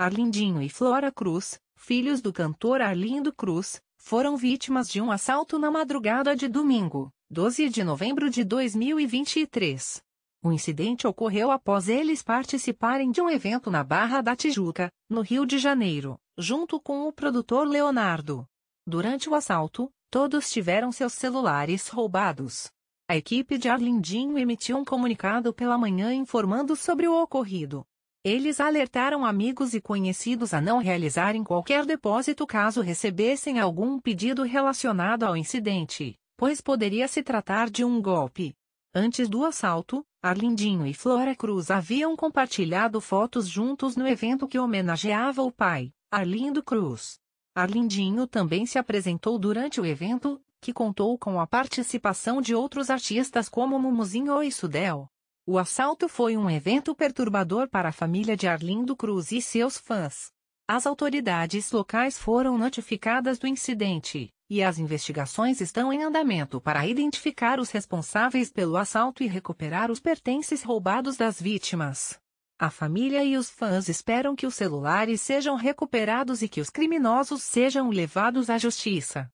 Arlindinho e Flora Cruz, filhos do cantor Arlindo Cruz, foram vítimas de um assalto na madrugada de domingo, 12 de novembro de 2023. O incidente ocorreu após eles participarem de um evento na Barra da Tijuca, no Rio de Janeiro, junto com o produtor Leonardo. Durante o assalto, todos tiveram seus celulares roubados. A equipe de Arlindinho emitiu um comunicado pela manhã informando sobre o ocorrido, eles alertaram amigos e conhecidos a não realizarem qualquer depósito caso recebessem algum pedido relacionado ao incidente, pois poderia se tratar de um golpe. Antes do assalto, Arlindinho e Flora Cruz haviam compartilhado fotos juntos no evento que homenageava o pai, Arlindo Cruz. Arlindinho também se apresentou durante o evento, que contou com a participação de outros artistas como Mumuzinho e Sudel. O assalto foi um evento perturbador para a família de Arlindo Cruz e seus fãs. As autoridades locais foram notificadas do incidente, e as investigações estão em andamento para identificar os responsáveis pelo assalto e recuperar os pertences roubados das vítimas. A família e os fãs esperam que os celulares sejam recuperados e que os criminosos sejam levados à justiça.